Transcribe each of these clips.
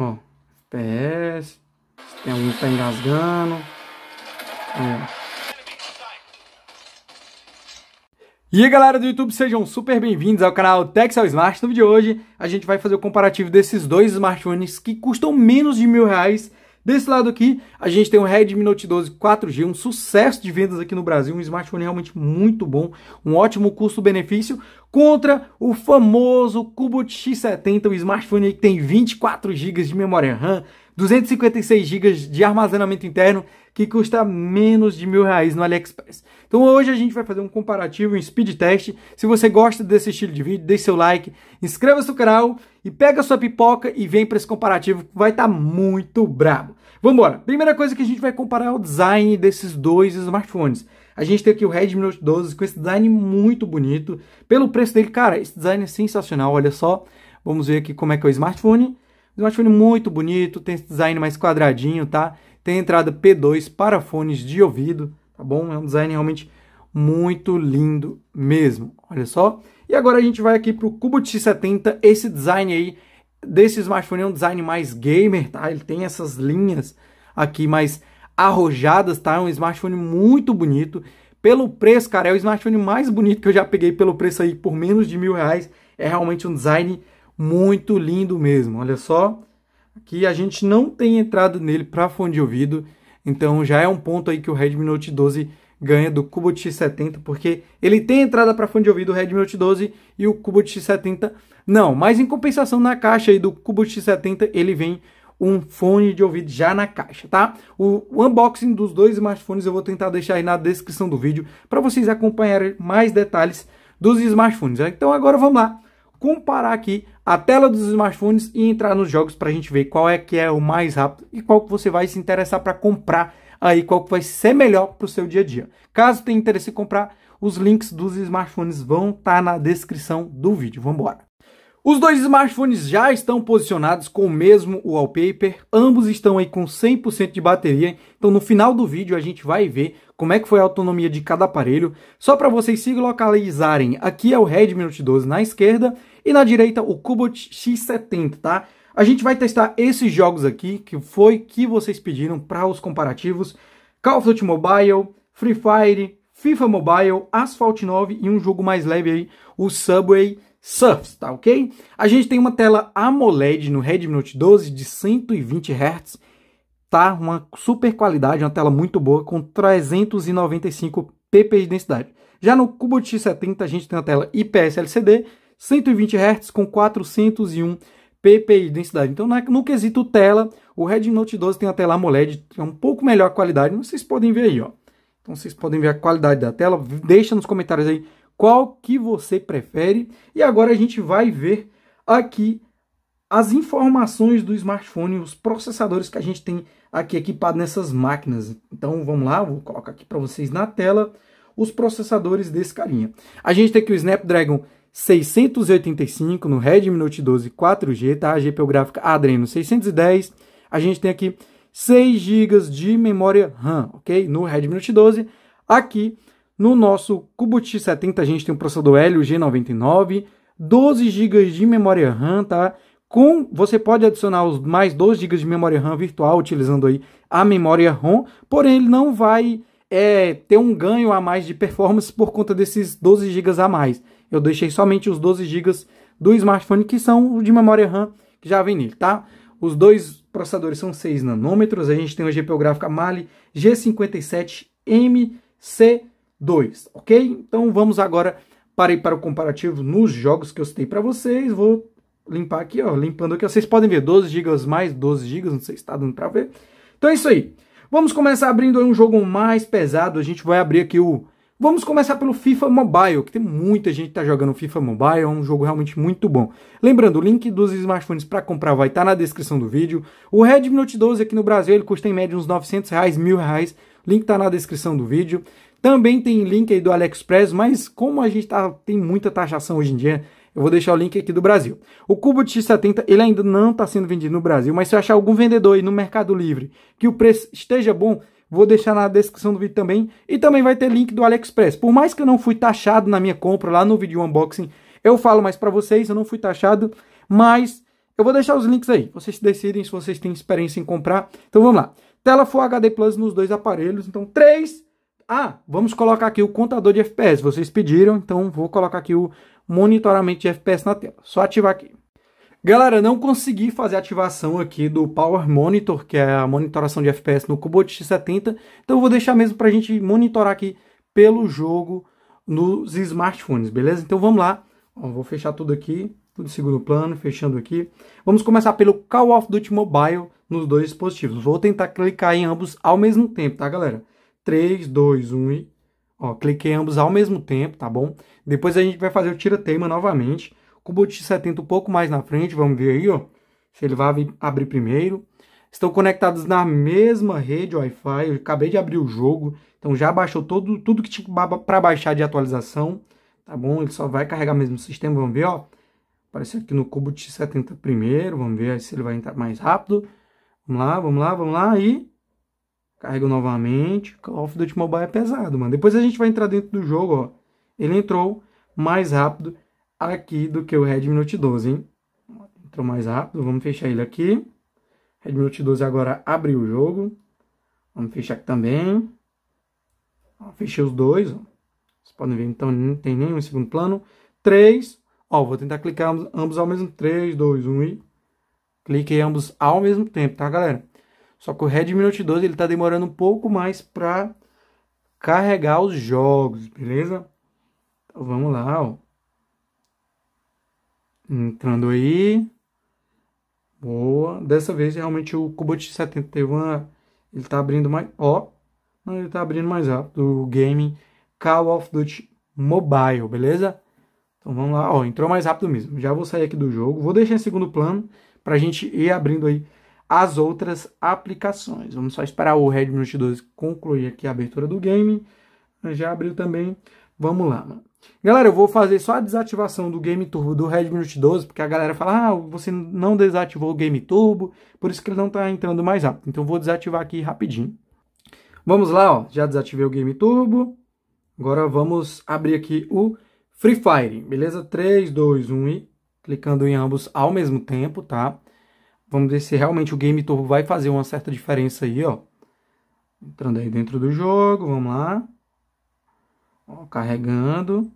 Ó, FPS. Se tem algum que tá engasgando. É. E aí galera do YouTube, sejam super bem-vindos ao canal Texel Smart. No vídeo de hoje a gente vai fazer o comparativo desses dois smartphones que custam menos de mil reais Desse lado aqui, a gente tem o Redmi Note 12 4G, um sucesso de vendas aqui no Brasil, um smartphone realmente muito bom, um ótimo custo-benefício, contra o famoso Cubot X70, um smartphone que tem 24 GB de memória RAM, 256 GB de armazenamento interno, que custa menos de mil reais no AliExpress. Então hoje a gente vai fazer um comparativo, um speed test. Se você gosta desse estilo de vídeo, deixe seu like, inscreva-se no canal e pega sua pipoca e vem para esse comparativo que vai estar tá muito brabo. Vamos embora. Primeira coisa que a gente vai comparar é o design desses dois smartphones. A gente tem aqui o Redmi Note 12 com esse design muito bonito. Pelo preço dele, cara, esse design é sensacional, olha só. Vamos ver aqui como é que é o smartphone. O smartphone muito bonito, tem esse design mais quadradinho, tá? Tem entrada P2 para fones de ouvido, tá bom? É um design realmente muito lindo mesmo, olha só. E agora a gente vai aqui para o Cubo T70, esse design aí desse smartphone é um design mais gamer, tá? Ele tem essas linhas aqui mais arrojadas, tá? É um smartphone muito bonito. Pelo preço, cara, é o smartphone mais bonito que eu já peguei pelo preço aí, por menos de mil reais. É realmente um design muito lindo mesmo. Olha só, aqui a gente não tem entrada nele para fone de ouvido, então já é um ponto aí que o Redmi Note 12 ganha do Cubo X70, porque ele tem entrada para fone de ouvido Redmi Note 12 e o Cubo X70 não. Mas em compensação, na caixa aí do Cubo X70, ele vem um fone de ouvido já na caixa, tá? O, o unboxing dos dois smartphones eu vou tentar deixar aí na descrição do vídeo para vocês acompanharem mais detalhes dos smartphones. Né? Então agora vamos lá comparar aqui a tela dos smartphones e entrar nos jogos para a gente ver qual é que é o mais rápido e qual que você vai se interessar para comprar aí qual que vai ser melhor para o seu dia a dia. Caso tenha interesse em comprar, os links dos smartphones vão estar tá na descrição do vídeo. Vamos embora. Os dois smartphones já estão posicionados com o mesmo wallpaper, ambos estão aí com 100% de bateria, então no final do vídeo a gente vai ver como é que foi a autonomia de cada aparelho, só para vocês se localizarem, aqui é o Redmi Note 12 na esquerda e na direita o Cubot X70, tá? A gente vai testar esses jogos aqui, que foi que vocês pediram para os comparativos. Call of Duty Mobile, Free Fire, FIFA Mobile, Asphalt 9 e um jogo mais leve aí, o Subway Surfs, tá ok? A gente tem uma tela AMOLED no Redmi Note 12 de 120 Hz, tá? Uma super qualidade, uma tela muito boa com 395 ppi de densidade. Já no Cubo X70 a gente tem uma tela IPS LCD, 120 Hz com 401 ppi PPI densidade. Então, no quesito tela, o Red Note 12 tem a tela AMOLED, que é um pouco melhor qualidade. Vocês podem ver aí, ó. Então, vocês podem ver a qualidade da tela. Deixa nos comentários aí qual que você prefere. E agora a gente vai ver aqui as informações do smartphone, os processadores que a gente tem aqui equipado nessas máquinas. Então vamos lá, vou colocar aqui para vocês na tela os processadores desse carinha. A gente tem aqui o Snapdragon 685 no Redmi Note 12 4G, tá? A GPU gráfica Adreno 610. A gente tem aqui 6 GB de memória RAM, ok? No Redmi Note 12. Aqui no nosso Kubot 70 a gente tem um processador Helio G99, 12 GB de memória RAM, tá? Com, você pode adicionar os mais 2 GB de memória RAM virtual utilizando aí a memória ROM, porém ele não vai é, ter um ganho a mais de performance por conta desses 12 GB a mais. Eu deixei somente os 12 GB do smartphone, que são de memória RAM que já vem nele, tá? Os dois processadores são 6 nanômetros. A gente tem o GPU gráfica Mali G57MC2, ok? Então vamos agora para ir para o comparativo nos jogos que eu citei para vocês. Vou limpar aqui, ó, limpando aqui. Vocês podem ver 12 GB mais 12 GB, não sei se está dando para ver. Então é isso aí. Vamos começar abrindo um jogo mais pesado. A gente vai abrir aqui o Vamos começar pelo FIFA Mobile, que tem muita gente que está jogando FIFA Mobile, é um jogo realmente muito bom. Lembrando, o link dos smartphones para comprar vai estar tá na descrição do vídeo. O Redmi Note 12 aqui no Brasil, ele custa em média uns 900 reais, mil reais. O link está na descrição do vídeo. Também tem link aí do AliExpress, mas como a gente tá, tem muita taxação hoje em dia, eu vou deixar o link aqui do Brasil. O Cubo X70 ele ainda não está sendo vendido no Brasil, mas se achar algum vendedor aí no Mercado Livre que o preço esteja bom, Vou deixar na descrição do vídeo também. E também vai ter link do AliExpress. Por mais que eu não fui taxado na minha compra lá no vídeo unboxing, eu falo mais para vocês, eu não fui taxado, mas eu vou deixar os links aí. Vocês decidem se vocês têm experiência em comprar. Então vamos lá. Tela Full HD Plus nos dois aparelhos. Então 3 Ah, vamos colocar aqui o contador de FPS. Vocês pediram, então vou colocar aqui o monitoramento de FPS na tela. Só ativar aqui. Galera, não consegui fazer a ativação aqui do Power Monitor, que é a monitoração de FPS no Cubot X70, então eu vou deixar mesmo para a gente monitorar aqui pelo jogo nos smartphones, beleza? Então vamos lá, vou fechar tudo aqui, tudo segundo plano, fechando aqui. Vamos começar pelo Call of Duty Mobile nos dois dispositivos. Vou tentar clicar em ambos ao mesmo tempo, tá galera? 3, 2, 1 e... Ó, cliquei em ambos ao mesmo tempo, tá bom? Depois a gente vai fazer o tira-teima novamente com o 70 um pouco mais na frente, vamos ver aí, ó, se ele vai abrir primeiro. Estão conectados na mesma rede Wi-Fi, eu acabei de abrir o jogo, então já baixou todo, tudo que tinha para baixar de atualização, tá bom? Ele só vai carregar mesmo o sistema, vamos ver, ó. Apareceu aqui no Cubo 70 primeiro, vamos ver se ele vai entrar mais rápido. Vamos lá, vamos lá, vamos lá, aí. Carrega novamente, Call of Duty Mobile é pesado, mano. Depois a gente vai entrar dentro do jogo, ó. Ele entrou mais rápido aqui do que o Redmi Note 12, hein? Entrou mais rápido, vamos fechar ele aqui. Redmi Note 12 agora abriu o jogo. Vamos fechar aqui também. Ó, fechei os dois, ó. Vocês podem ver, então não tem nenhum segundo plano. 3, ó, vou tentar clicar ambos, ao mesmo 3, 2, 1 e... Cliquei ambos ao mesmo tempo, tá, galera? Só que o Redmi Note 12, ele tá demorando um pouco mais para carregar os jogos, beleza? Então, vamos lá, ó entrando aí. Boa. Dessa vez realmente o Cubot 70 teve uma. Ele tá abrindo mais. Ó. Ele tá abrindo mais rápido. O game Call of Duty Mobile, beleza? Então vamos lá. Ó, entrou mais rápido mesmo. Já vou sair aqui do jogo. Vou deixar em segundo plano para a gente ir abrindo aí as outras aplicações. Vamos só esperar o Redmi Note 12 concluir aqui a abertura do game. Já abriu também. Vamos lá, mano. Galera, eu vou fazer só a desativação do Game Turbo do Redmi Note 12, porque a galera fala, ah, você não desativou o Game Turbo, por isso que ele não está entrando mais rápido. Então, vou desativar aqui rapidinho. Vamos lá, ó, já desativei o Game Turbo. Agora vamos abrir aqui o Free Fire, beleza? 3, 2, 1 e clicando em ambos ao mesmo tempo, tá? Vamos ver se realmente o Game Turbo vai fazer uma certa diferença aí, ó. Entrando aí dentro do jogo, vamos lá. Ó, carregando.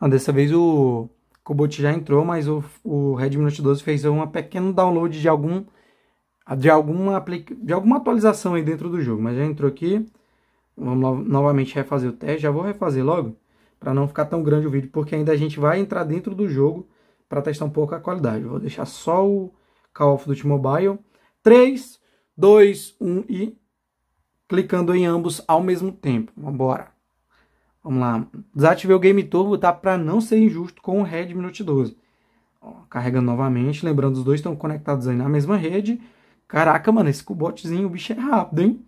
Ah, dessa vez o Cobot já entrou, mas o, o Redmi Note 12 fez um pequeno download de algum de alguma de alguma atualização aí dentro do jogo, mas já entrou aqui. Vamos no, novamente refazer o teste, já vou refazer logo para não ficar tão grande o vídeo, porque ainda a gente vai entrar dentro do jogo para testar um pouco a qualidade. Vou deixar só o Call of Duty Mobile. 3, 2, 1 e clicando em ambos ao mesmo tempo. Vamos embora. Vamos lá. Desativei o Game Turbo, tá? Para não ser injusto com o Redmi Note 12. Ó, carregando novamente. Lembrando, os dois estão conectados aí na mesma rede. Caraca, mano, esse cubotezinho, o bicho é rápido, hein?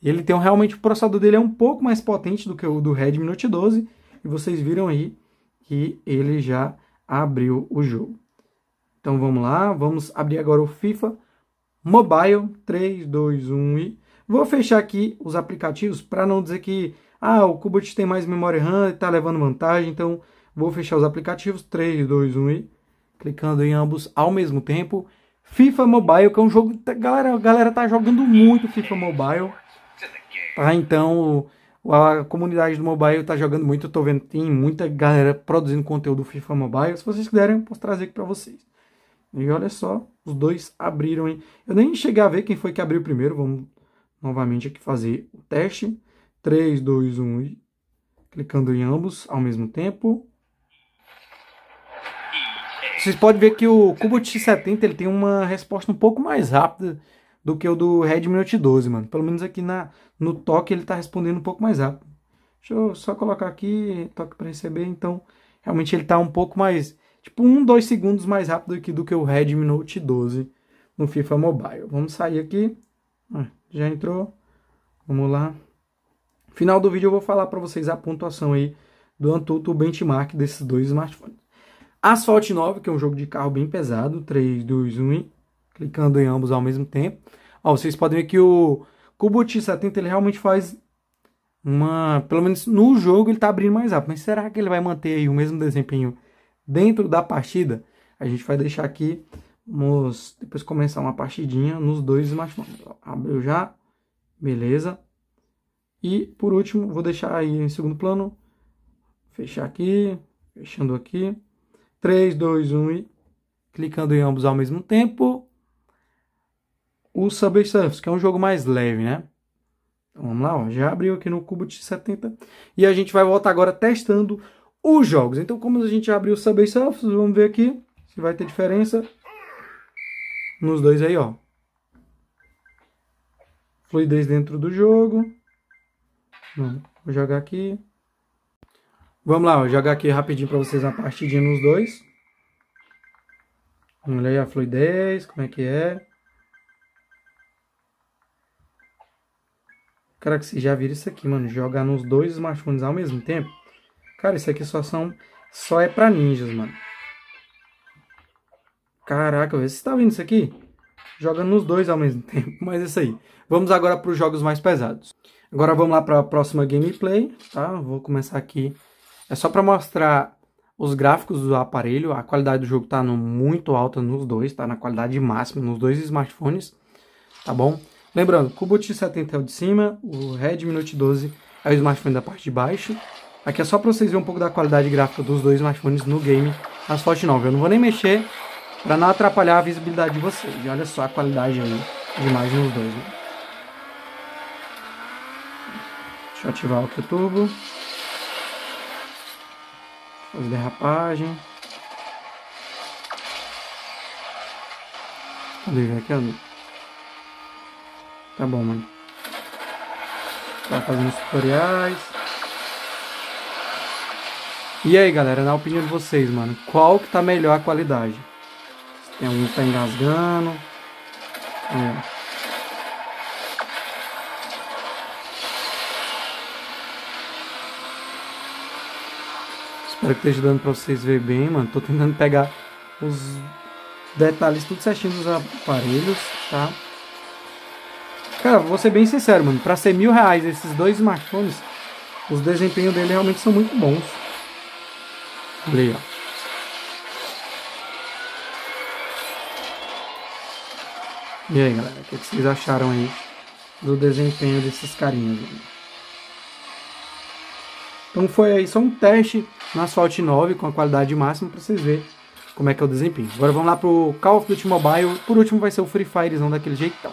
Ele tem realmente, o processador dele é um pouco mais potente do que o do Redmi Note 12. E vocês viram aí que ele já abriu o jogo. Então vamos lá, vamos abrir agora o FIFA Mobile 3, 2, 1 e... Vou fechar aqui os aplicativos para não dizer que ah, o Cubot tem mais memória RAM e está levando vantagem, então vou fechar os aplicativos. 3, 2, 1 e clicando em ambos ao mesmo tempo. FIFA Mobile, que é um jogo. Tá, galera, a galera tá jogando muito FIFA Mobile. Tá, então a comunidade do mobile tá jogando muito. Eu tô vendo tem muita galera produzindo conteúdo FIFA Mobile. Se vocês quiserem, eu posso trazer aqui para vocês. E olha só, os dois abriram, hein? Eu nem cheguei a ver quem foi que abriu primeiro. Vamos novamente aqui fazer o teste. 3, 2, 1 clicando em ambos ao mesmo tempo. Vocês podem ver que o Cubot X70 ele tem uma resposta um pouco mais rápida do que o do Redmi Note 12, mano. Pelo menos aqui na, no toque ele está respondendo um pouco mais rápido. Deixa eu só colocar aqui, toque para receber, então realmente ele está um pouco mais, tipo um, dois segundos mais rápido aqui do que o Redmi Note 12 no FIFA Mobile. Vamos sair aqui. Ah, já entrou. Vamos lá. Final do vídeo eu vou falar para vocês a pontuação aí do Antutu benchmark desses dois smartphones. Asphalt 9, que é um jogo de carro bem pesado, 3, 2, 1, clicando em ambos ao mesmo tempo. Ó, vocês podem ver que o Kubot 70 ele realmente faz uma, pelo menos no jogo ele está abrindo mais rápido, mas será que ele vai manter aí o mesmo desempenho dentro da partida? A gente vai deixar aqui, vamos depois começar uma partidinha nos dois smartphones. abriu já, beleza. E por último, vou deixar aí em segundo plano, fechar aqui, fechando aqui, 3, 2, 1 e clicando em ambos ao mesmo tempo. O Subway Surfers, que é um jogo mais leve, né? Então, vamos lá, ó, já abriu aqui no Cubo de 70 e a gente vai voltar agora testando os jogos. Então, como a gente abriu o Subway Surfers, vamos ver aqui se vai ter diferença nos dois aí, ó. Fluidez dentro do jogo. Hum, vou jogar aqui. Vamos lá, vou jogar aqui rapidinho para vocês a partidinha nos dois. Olha aí a fluidez, como é que é. Cara, que você já vira isso aqui, mano. Jogar nos dois smartphones ao mesmo tempo. Cara, isso aqui só são... Só é pra ninjas, mano. Caraca, vocês estão tá vendo isso aqui? Jogando nos dois ao mesmo tempo. Mas é isso aí. Vamos agora para os jogos mais pesados. Agora vamos lá para a próxima gameplay, tá? Vou começar aqui. É só para mostrar os gráficos do aparelho. A qualidade do jogo está muito alta nos dois, tá? Na qualidade máxima nos dois smartphones, tá bom? Lembrando, o Cubot 70 é o de cima, o Redmi Note 12 é o smartphone da parte de baixo. Aqui é só para vocês verem um pouco da qualidade gráfica dos dois smartphones no game Asphalt 9. Eu não vou nem mexer para não atrapalhar a visibilidade de vocês. E olha só a qualidade aí de imagem nos dois, né? Deixa eu ativar o outro tubo. Fazer derrapagem. Cadê já aqui, ó? É tá bom, mano Tá fazendo os tutoriais. E aí, galera, na opinião de vocês, mano, qual que tá melhor a qualidade? tem um que tá engasgando. É. Espero que esteja dando pra vocês ver bem, mano. Tô tentando pegar os detalhes tudo certinho dos aparelhos, tá? Cara, vou ser bem sincero, mano. Pra ser mil reais esses dois smartphones, os desempenhos dele realmente são muito bons. Olha aí, ó. E aí, galera, o que vocês acharam aí do desempenho desses carinhos? Então foi aí só um teste no Asphalt 9 com a qualidade máxima para vocês verem como é que é o desempenho. Agora vamos lá pro Call of Duty Mobile. Por último vai ser o Free não daquele jeitão.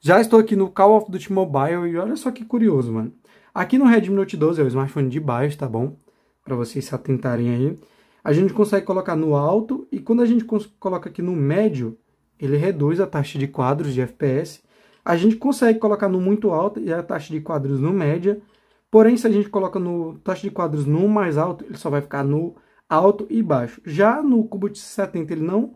Já estou aqui no Call of Duty Mobile e olha só que curioso, mano. Aqui no Redmi Note 12 é o smartphone de baixo, tá bom? Para vocês se atentarem aí. A gente consegue colocar no alto e quando a gente coloca aqui no médio, ele reduz a taxa de quadros de FPS. A gente consegue colocar no muito alto e a taxa de quadros no média. Porém, se a gente coloca no taxa de quadros no mais alto, ele só vai ficar no alto e baixo. Já no cubot 70, ele não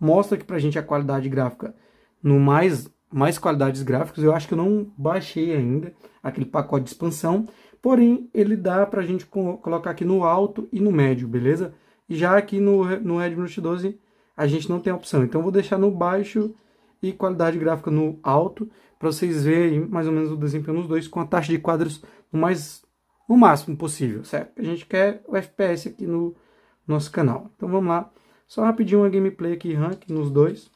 mostra aqui pra gente a qualidade gráfica no mais, mais qualidades gráficas. Eu acho que eu não baixei ainda aquele pacote de expansão. Porém, ele dá pra gente colocar aqui no alto e no médio, beleza? E já aqui no, no Note 12 a gente não tem opção. Então, vou deixar no baixo e qualidade gráfica no alto para vocês verem mais ou menos o desempenho nos dois com a taxa de quadros o mais o máximo possível, certo? A gente quer o FPS aqui no nosso canal. Então vamos lá, só rapidinho uma gameplay aqui, rank nos dois,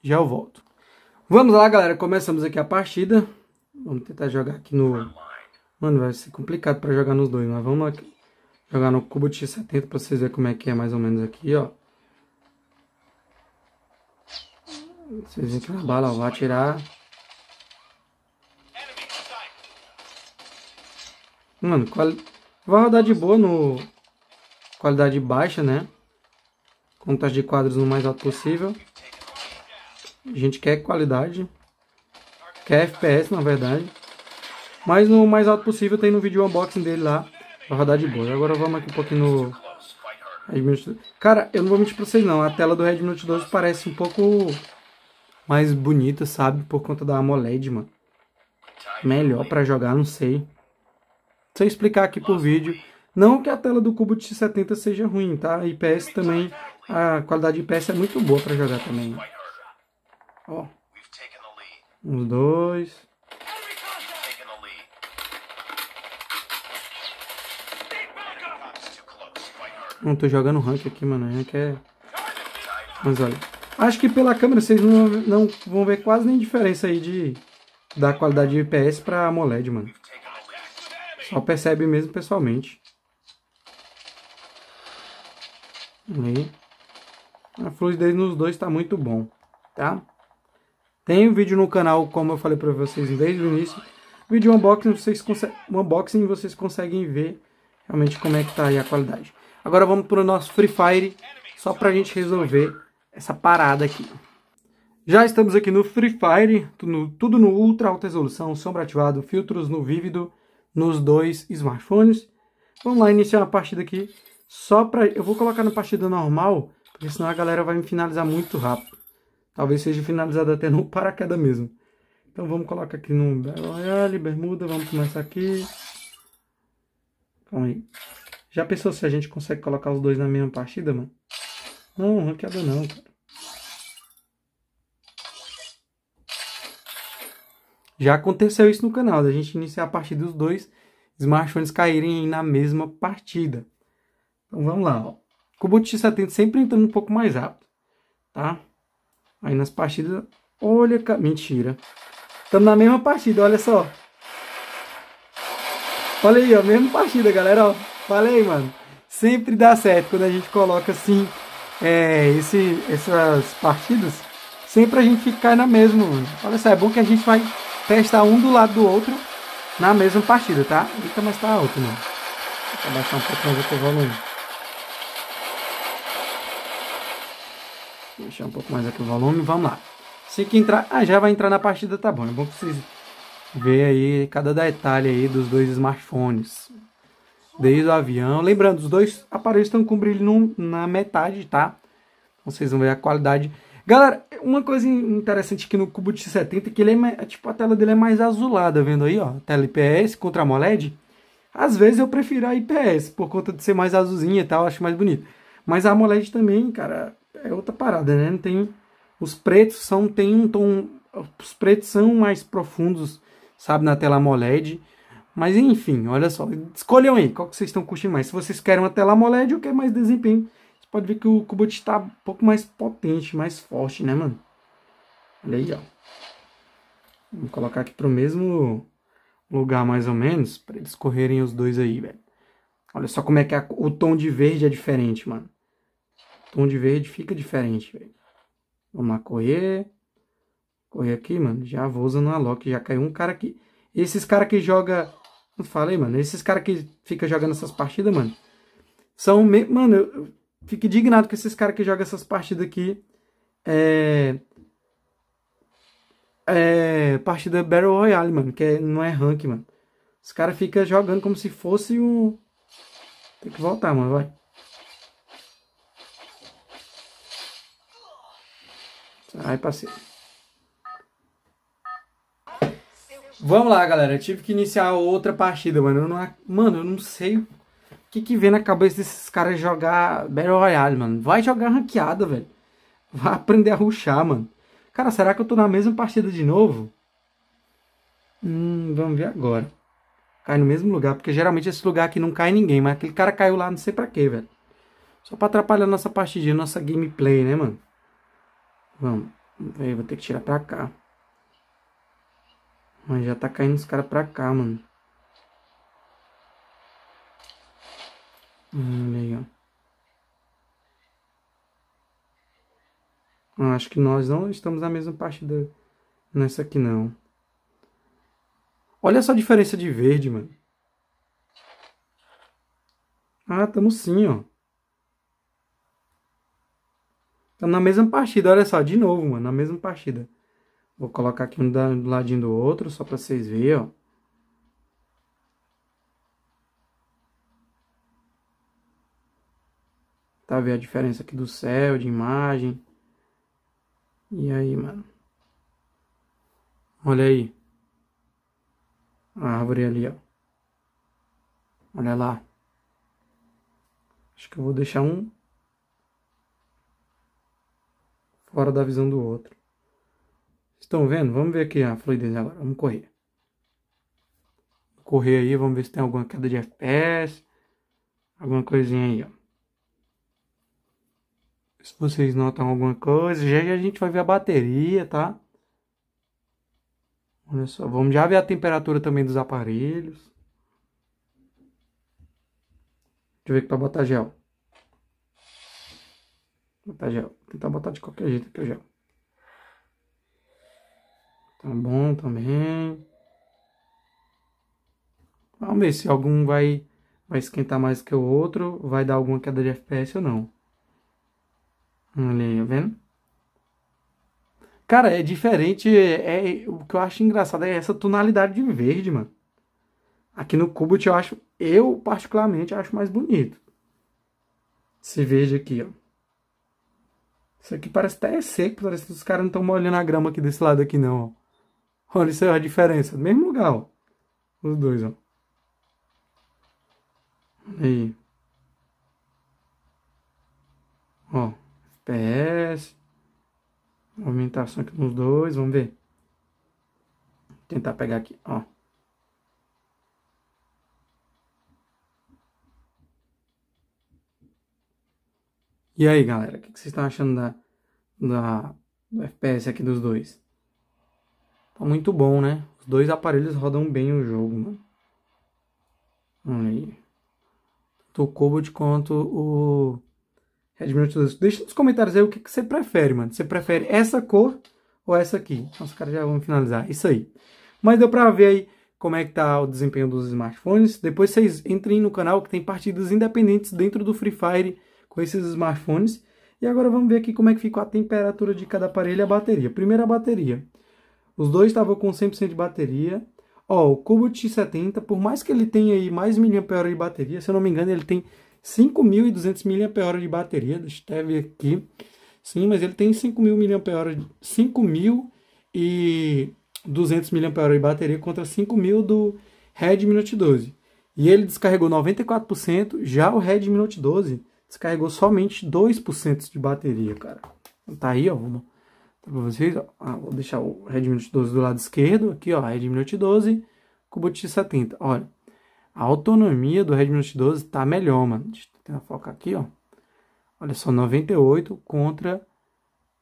já eu volto. Vamos lá, galera, começamos aqui a partida. Vamos tentar jogar aqui no... Mano, vai ser complicado para jogar nos dois, mas vamos aqui. jogar no cubo de 70 para vocês verem como é que é mais ou menos aqui, ó. Vocês veem que na bala, ó, atirar... Mano, vai rodar de boa no... Qualidade baixa, né? Contas de quadros no mais alto possível. A gente quer qualidade. Quer FPS, na verdade. Mas no mais alto possível tem no vídeo unboxing dele lá. Vai rodar de boa. Agora vamos aqui um pouquinho no... Cara, eu não vou mentir pra vocês não, a tela do Redmi Note 12 parece um pouco mais bonita, sabe? Por conta da AMOLED, mano. Melhor pra jogar, não sei você explicar aqui por vídeo. Não que a tela do Cubo de 70 seja ruim, tá? A IPS também, a qualidade de IPS é muito boa para jogar também. Ó. Uns dois. Não tô jogando rank aqui, mano. Rank é... Mas olha. Acho que pela câmera vocês não, não vão ver quase nem diferença aí de... Da qualidade de IPS pra AMOLED, mano. Só percebe mesmo pessoalmente. Aí. A fluidez nos dois está muito bom, tá? Tem um vídeo no canal, como eu falei para vocês desde o início. Vídeo unboxing vocês, unboxing, vocês conseguem ver realmente como é que tá aí a qualidade. Agora vamos para o nosso Free Fire, só para a gente resolver essa parada aqui. Já estamos aqui no Free Fire, tudo no ultra alta resolução, sombra ativado, filtros no vívido nos dois smartphones. Vamos lá iniciar uma partida aqui. Só para eu vou colocar na partida normal, porque senão a galera vai me finalizar muito rápido. Talvez seja finalizada até no paraquedas mesmo. Então vamos colocar aqui no Royale, Bermuda, vamos começar aqui. Calma aí. Já pensou se a gente consegue colocar os dois na mesma partida, mano? Não, ranqueada não, cara. Já aconteceu isso no canal, da gente iniciar a partir dos dois smartphones caírem na mesma partida. Então vamos lá, ó. Kubot X70 sempre entrando um pouco mais rápido, tá? Aí nas partidas, olha, mentira. Estamos na mesma partida, olha só. Olha aí, ó, mesma partida, galera, ó. Falei, mano. Sempre dá certo quando a gente coloca assim é, esse, essas partidas. Sempre a gente fica na mesma, mano. Olha só, é bom que a gente vai testar um do lado do outro na mesma partida, tá? Eita, mas tá alto, não. Vou abaixar um pouco mais aqui o volume. Vou deixar um pouco mais aqui o volume, vamos lá. Se que entrar... Ah, já vai entrar na partida, tá bom. É bom que vocês ver aí cada detalhe aí dos dois smartphones. Desde o avião. Lembrando, os dois aparelhos estão com brilho no, na metade, tá? Vocês vão ver a qualidade. Galera, uma coisa interessante aqui no Cubo de 70 é que ele é, tipo, a tela dele é mais azulada, vendo aí, ó, tela IPS contra a AMOLED. Às vezes eu prefiro a IPS, por conta de ser mais azulzinha e tal, acho mais bonito. Mas a AMOLED também, cara, é outra parada, né? Não tem os pretos são tem um tom os pretos são mais profundos, sabe, na tela AMOLED. Mas enfim, olha só, escolham aí qual que vocês estão curtindo mais. Se vocês querem uma tela AMOLED ou quer mais desempenho pode ver que o Kubot está um pouco mais potente, mais forte, né, mano? Olha aí, ó. Vou colocar aqui pro mesmo lugar, mais ou menos, para eles correrem os dois aí, velho. Olha só como é que a, o tom de verde é diferente, mano. O tom de verde fica diferente, velho. Vamos lá correr. Correr aqui, mano. Já vou usando a Loki. Já caiu um cara aqui. Esses caras que joga... Não falei, mano. Esses caras que fica jogando essas partidas, mano. São... Me... Mano, eu Fico indignado com esses caras que jogam essas partidas aqui. É. É. Partida Battle Royale, mano. Que é, não é rank, mano. Os caras ficam jogando como se fosse um. Tem que voltar, mano. Vai. Ai, parceiro. Vamos lá, galera. Eu tive que iniciar outra partida, mano. Eu não... Mano, eu não sei que que vem na cabeça desses caras jogar Battle Royale, mano? Vai jogar ranqueada, velho. Vai aprender a ruxar, mano. Cara, será que eu tô na mesma partida de novo? Hum, vamos ver agora. Cai no mesmo lugar, porque geralmente esse lugar aqui não cai ninguém, mas aquele cara caiu lá não sei pra quê, velho. Só pra atrapalhar nossa partidinha, nossa gameplay, né, mano? Vamos. Eu vou ter que tirar pra cá. Mas já tá caindo os caras pra cá, mano. legal. acho que nós não estamos na mesma partida nessa aqui, não. Olha só a diferença de verde, mano. Ah, estamos sim, ó. Estamos na mesma partida, olha só, de novo, mano, na mesma partida. Vou colocar aqui um do ladinho do outro, só para vocês verem, ó. Tá vendo a diferença aqui do céu, de imagem. E aí, mano. Olha aí. A árvore ali, ó. Olha lá. Acho que eu vou deixar um fora da visão do outro. Estão vendo? Vamos ver aqui a fluidez agora. Vamos correr. correr aí, vamos ver se tem alguma queda de FPS. Alguma coisinha aí, ó se vocês notam alguma coisa, já, já a gente vai ver a bateria, tá? Olha só, vamos já ver a temperatura também dos aparelhos. Deixa eu ver que pra tá botar gel. Botar gel. Vou tentar botar de qualquer jeito aqui o gel. Tá bom também. Vamos ver se algum vai, vai esquentar mais que o outro, vai dar alguma queda de FPS ou não. Olha, tá vendo? Cara, é diferente. É, é, o que eu acho engraçado é essa tonalidade de verde, mano. Aqui no Cubit eu acho, eu particularmente acho mais bonito. Esse verde aqui, ó. Isso aqui parece até seco, parece que os caras não estão molhando a grama aqui desse lado aqui não, ó. Olha isso aí, é a diferença. mesmo lugar, ó. Os dois, ó. Aí. Ó. FPS. Movimentação aqui nos dois, vamos ver. Vou tentar pegar aqui, ó. E aí, galera, o que, vocês estão achando da, da, do FPS aqui dos dois? Tá muito bom, né? Os dois aparelhos rodam bem o jogo, mano. Olha aí. Tanto o Cobalt quanto o é Deixa nos comentários aí o que, que você prefere, mano. Você prefere essa cor ou essa aqui? Nossa, então, cara, já vamos finalizar. Isso aí. Mas deu pra ver aí como é que tá o desempenho dos smartphones. Depois vocês entrem no canal que tem partidas independentes dentro do Free Fire com esses smartphones. E agora vamos ver aqui como é que ficou a temperatura de cada aparelho e a bateria. Primeiro a bateria. Os dois estavam com 100% de bateria. Ó, o Cubot 70, por mais que ele tenha aí mais mAh de bateria, se eu não me engano, ele tem 5.200 mAh de bateria, deixa eu até ver aqui. Sim, mas ele tem 5.000 mAh, 5.200 mAh de bateria contra 5.000 do Redmi Note 12. E ele descarregou 94%, já o Redmi Note 12 descarregou somente 2% de bateria, cara. Tá aí, ó, uma, tá vocês, ó. Ah, vou deixar o Redmi Note 12 do lado esquerdo, aqui, ó, Redmi Note 12, Kubot 70, olha. A autonomia do Redmi Note 12 está melhor, mano. Deixa eu tentar focar aqui, ó. Olha só, 98 contra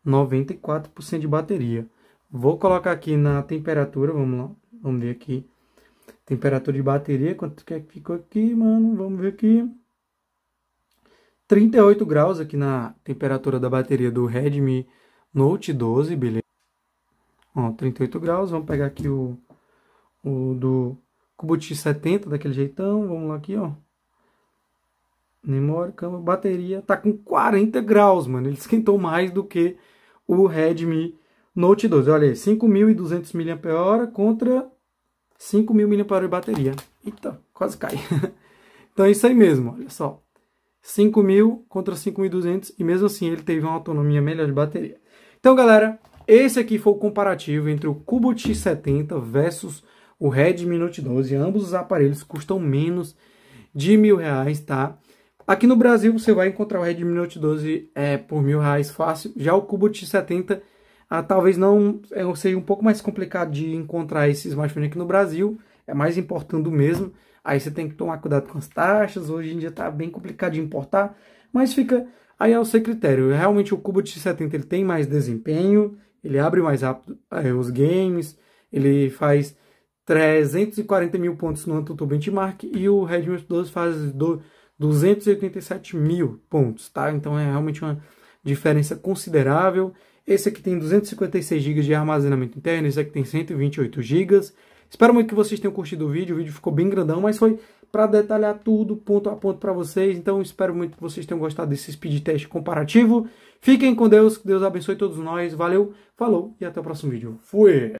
94% de bateria. Vou colocar aqui na temperatura, vamos lá. Vamos ver aqui. Temperatura de bateria, quanto que é ficou aqui, mano? Vamos ver aqui. 38 graus aqui na temperatura da bateria do Redmi Note 12, beleza? Ó, 38 graus, vamos pegar aqui o, o do Kubot 70 daquele jeitão. Vamos lá aqui, ó. Memória, câmera, bateria. Tá com 40 graus, mano. Ele esquentou mais do que o Redmi Note 12. Olha aí, 5.200 mAh contra 5.000 mAh de bateria. Eita, quase cai. então é isso aí mesmo, olha só. 5.000 contra 5.200 e mesmo assim ele teve uma autonomia melhor de bateria. Então, galera, esse aqui foi o comparativo entre o Cubo 70 versus o Redmi Note 12. Ambos os aparelhos custam menos de mil reais, tá? Aqui no Brasil você vai encontrar o Redmi Note 12 é, por mil reais fácil. Já o Cubot 70 ah, talvez não é, seja um pouco mais complicado de encontrar esse smartphone aqui no Brasil. É mais importando mesmo. Aí você tem que tomar cuidado com as taxas. Hoje em dia está bem complicado de importar, mas fica aí ao seu critério. Realmente o Cubot 70 ele tem mais desempenho, ele abre mais rápido é, os games, ele faz 340 mil pontos no AnTuTu Benchmark e o Redmi 12 faz 287 mil pontos, tá? Então é realmente uma diferença considerável. Esse aqui tem 256 GB de armazenamento interno, esse aqui tem 128 GB. Espero muito que vocês tenham curtido o vídeo, o vídeo ficou bem grandão, mas foi para detalhar tudo ponto a ponto para vocês. Então espero muito que vocês tenham gostado desse speed test comparativo. Fiquem com Deus, que Deus abençoe todos nós. Valeu, falou e até o próximo vídeo. Fui!